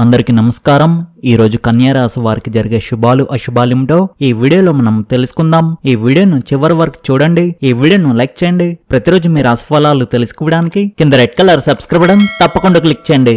అందరికీ నమస్కారం ఈ రోజు రాశి వారికి జరిగే శుభాలు అశుభాలేమిటో ఈ వీడియోలో మనం తెలుసుకుందాం ఈ వీడియోను చివరి వరకు చూడండి ఈ వీడియోను లైక్ చేయండి ప్రతిరోజు మీ రాశిఫలాలు తెలుసుకోవడానికి కింద రెడ్ కలర్ సబ్స్క్రైబ్ బటన్ తప్పకుండా క్లిక్ చేయండి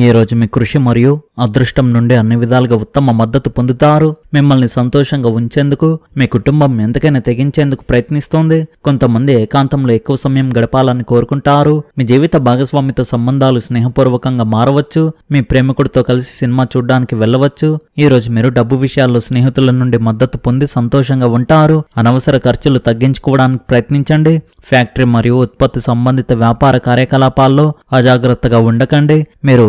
ఈ రోజు మీ కృషి మరియు అదృష్టం నుండి అన్ని విధాలుగా ఉత్తమ మద్దతు పొందుతారు మిమ్మల్ని సంతోషంగా ఉంచేందుకు మీ కుటుంబం ఎంతకైనా తెగించేందుకు ప్రయత్నిస్తోంది కొంతమంది ఏకాంతంలో ఎక్కువ సమయం గడపాలని కోరుకుంటారు మీ జీవిత భాగస్వామితో సంబంధాలు స్నేహపూర్వకంగా మారవచ్చు మీ ప్రేమికుడితో కలిసి సినిమా చూడడానికి వెళ్ళవచ్చు ఈ రోజు మీరు డబ్బు విషయాల్లో స్నేహితుల నుండి మద్దతు పొంది సంతోషంగా ఉంటారు అనవసర ఖర్చులు తగ్గించుకోవడానికి ప్రయత్నించండి ఫ్యాక్టరీ మరియు ఉత్పత్తి సంబంధిత వ్యాపార కార్యకలాపాల్లో అజాగ్రత్తగా ఉండకండి మీరు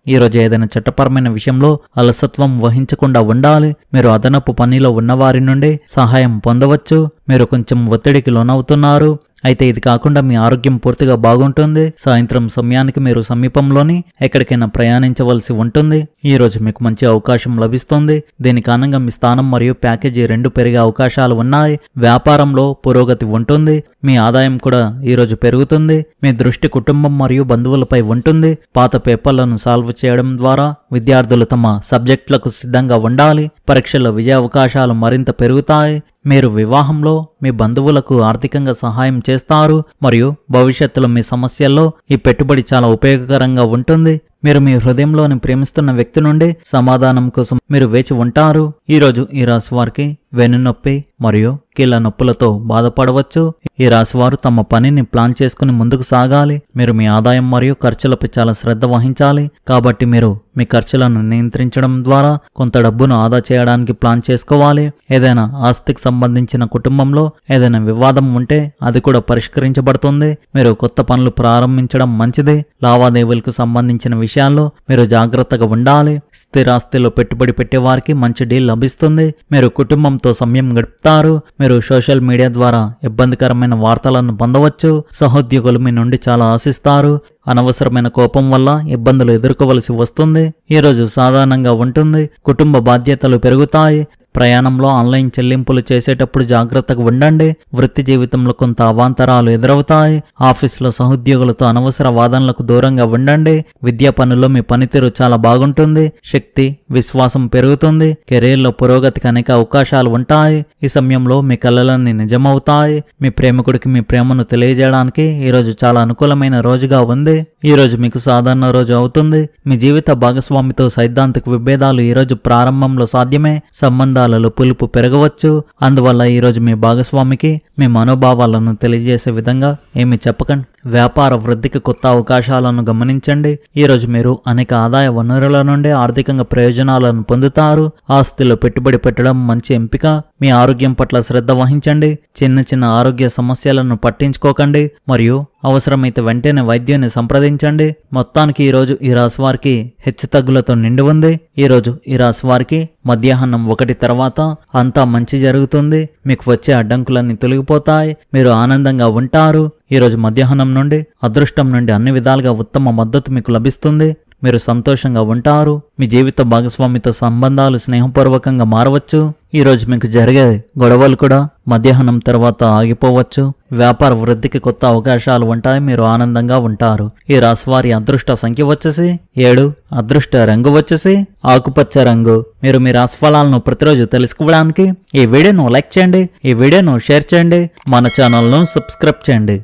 ఈరోజు ఏదైనా చట్టపరమైన విషయంలో అలసత్వం వహించకుండా ఉండాలి మీరు అదనపు పనిలో ఉన్నవారి నుండి సహాయం పొందవచ్చు మీరు కొంచెం ఒత్తిడికి లోనవుతున్నారు అయితే ఇది కాకుండా మీ ఆరోగ్యం పూర్తిగా బాగుంటుంది సాయంత్రం సమయానికి మీరు సమీపంలోని ఎక్కడికైనా ప్రయాణించవలసి ఉంటుంది ఈ రోజు మీకు మంచి అవకాశం లభిస్తుంది దీని కారణంగా మీ స్థానం మరియు ప్యాకేజీ రెండు పెరిగే అవకాశాలు ఉన్నాయి వ్యాపారంలో పురోగతి ఉంటుంది మీ ఆదాయం కూడా ఈ రోజు పెరుగుతుంది మీ దృష్టి కుటుంబం మరియు బంధువులపై ఉంటుంది పాత పేపర్లను సాల్వ్ చేయడం ద్వారా విద్యార్థులు తమ సబ్జెక్టులకు సిద్ధంగా ఉండాలి పరీక్షల్లో విజయ అవకాశాలు మరింత పెరుగుతాయి మీరు వివాహంలో మీ బంధువులకు ఆర్థికంగా సహాయం చేస్తారు మరియు భవిష్యత్తులో మీ సమస్యల్లో ఈ పెట్టుబడి చాలా ఉపయోగకరంగా ఉంటుంది మీరు మీ హృదయంలోని ప్రేమిస్తున్న వ్యక్తి నుండి సమాధానం కోసం మీరు వేచి ఉంటారు ఈరోజు ఈ రాశి వారికి వెన్నునొప్పి మరియు కీళ్ళ నొప్పులతో బాధపడవచ్చు ఈ రాశివారు తమ పనిని ప్లాన్ చేసుకుని ముందుకు సాగాలి మీరు మీ ఆదాయం మరియు ఖర్చులపై చాలా శ్రద్ధ వహించాలి కాబట్టి మీరు మీ ఖర్చులను నియంత్రించడం ద్వారా కొంత డబ్బును ఆదా చేయడానికి ప్లాన్ చేసుకోవాలి ఏదైనా ఆస్తికి సంబంధించిన కుటుంబంలో ఏదైనా వివాదం ఉంటే అది కూడా పరిష్కరించబడుతుంది మీరు కొత్త పనులు ప్రారంభించడం మంచిది లావాదేవీలకు సంబంధించిన విషయాల్లో మీరు జాగ్రత్తగా ఉండాలి స్థిరాస్తిలో పెట్టుబడి పెట్టేవారికి మంచి డీల్ లభిస్తుంది మీరు కుటుంబం కుటుంబంతో సమయం గడుపుతారు మీరు సోషల్ మీడియా ద్వారా ఇబ్బందికరమైన వార్తలను పొందవచ్చు సహోద్యోగులు మీ నుండి చాలా ఆశిస్తారు అనవసరమైన కోపం వల్ల ఇబ్బందులు ఎదుర్కోవలసి వస్తుంది ఈరోజు సాధారణంగా ఉంటుంది కుటుంబ బాధ్యతలు పెరుగుతాయి ప్రయాణంలో ఆన్లైన్ చెల్లింపులు చేసేటప్పుడు జాగ్రత్తగా ఉండండి వృత్తి జీవితంలో కొంత అవాంతరాలు ఎదురవుతాయి ఆఫీసులో సహోద్యోగులతో అనవసర వాదనలకు దూరంగా ఉండండి విద్యా పనుల్లో మీ పనితీరు చాలా బాగుంటుంది శక్తి విశ్వాసం పెరుగుతుంది కెరీర్లో పురోగతికి అనేక అవకాశాలు ఉంటాయి ఈ సమయంలో మీ కళలన్నీ నిజమవుతాయి మీ ప్రేమికుడికి మీ ప్రేమను తెలియజేయడానికి ఈరోజు చాలా అనుకూలమైన రోజుగా ఉంది ఈరోజు మీకు సాధారణ రోజు అవుతుంది మీ జీవిత భాగస్వామితో సైద్ధాంతిక విభేదాలు ఈరోజు ప్రారంభంలో సాధ్యమే సంబంధ సంబంధాలలో పులుపు పెరగవచ్చు అందువల్ల ఈరోజు మీ భాగస్వామికి మీ మనోభావాలను తెలియజేసే విధంగా ఏమి చెప్పకండి వ్యాపార వృద్ధికి కొత్త అవకాశాలను గమనించండి ఈరోజు మీరు అనేక ఆదాయ వనరుల నుండి ఆర్థికంగా ప్రయోజనాలను పొందుతారు ఆస్తిలో పెట్టుబడి పెట్టడం మంచి ఎంపిక మీ ఆరోగ్యం పట్ల శ్రద్ధ వహించండి చిన్న చిన్న ఆరోగ్య సమస్యలను పట్టించుకోకండి మరియు అవసరమైతే వెంటనే వైద్యుని సంప్రదించండి మొత్తానికి ఈరోజు ఈ రాశివారికి హెచ్చుతగ్గులతో నిండి ఉంది ఈరోజు ఈ రాశివారికి మధ్యాహ్నం ఒకటి తర్వాత అంతా మంచి జరుగుతుంది మీకు వచ్చే అడ్డంకులన్నీ తొలగిపోతాయి మీరు ఆనందంగా ఉంటారు ఈరోజు మధ్యాహ్నం నుండి అదృష్టం నుండి అన్ని విధాలుగా ఉత్తమ మద్దతు మీకు లభిస్తుంది మీరు సంతోషంగా ఉంటారు మీ జీవిత భాగస్వామితో సంబంధాలు స్నేహపూర్వకంగా మారవచ్చు ఈరోజు మీకు జరిగే గొడవలు కూడా మధ్యాహ్నం తర్వాత ఆగిపోవచ్చు వ్యాపార వృద్ధికి కొత్త అవకాశాలు ఉంటాయి మీరు ఆనందంగా ఉంటారు ఈ రాశివారి అదృష్ట సంఖ్య వచ్చేసి ఏడు అదృష్ట రంగు వచ్చేసి ఆకుపచ్చ రంగు మీరు మీ రాశిఫలాలను ప్రతిరోజు తెలుసుకోవడానికి ఈ వీడియోను లైక్ చేయండి ఈ వీడియోను షేర్ చేయండి మన ఛానల్ను సబ్స్క్రైబ్ చేయండి